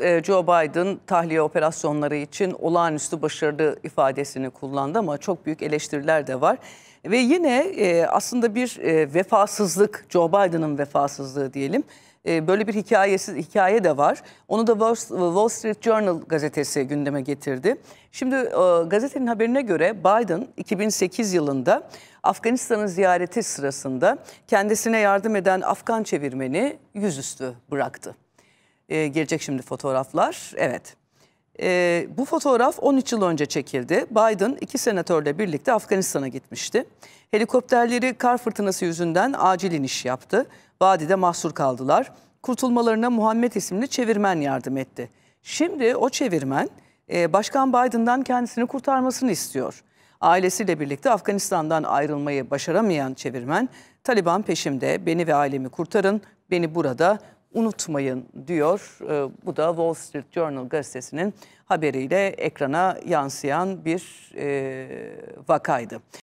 Ee, Joe Biden tahliye operasyonları için olağanüstü başarılı ifadesini kullandı ama çok büyük eleştiriler de var. Ve yine e, aslında bir e, vefasızlık, Joe Biden'ın vefasızlığı diyelim. E, böyle bir hikayesi, hikaye de var. Onu da Wall Street Journal gazetesi gündeme getirdi. Şimdi gazetenin haberine göre Biden 2008 yılında Afganistan'ın ziyareti sırasında kendisine yardım eden Afgan çevirmeni yüzüstü bıraktı. E, gelecek şimdi fotoğraflar. Evet. E, bu fotoğraf 13 yıl önce çekildi. Biden iki senatörle birlikte Afganistan'a gitmişti. Helikopterleri kar fırtınası yüzünden acil iniş yaptı. Vadide mahsur kaldılar. Kurtulmalarına Muhammed isimli çevirmen yardım etti. Şimdi o çevirmen e, Başkan Biden'dan kendisini kurtarmasını istiyor. Ailesiyle birlikte Afganistan'dan ayrılmayı başaramayan çevirmen, Taliban peşimde, beni ve ailemi kurtarın, beni burada, unutmayın diyor. Ee, bu da Wall Street Journal gazetesinin haberiyle ekrana yansıyan bir e, vakaydı.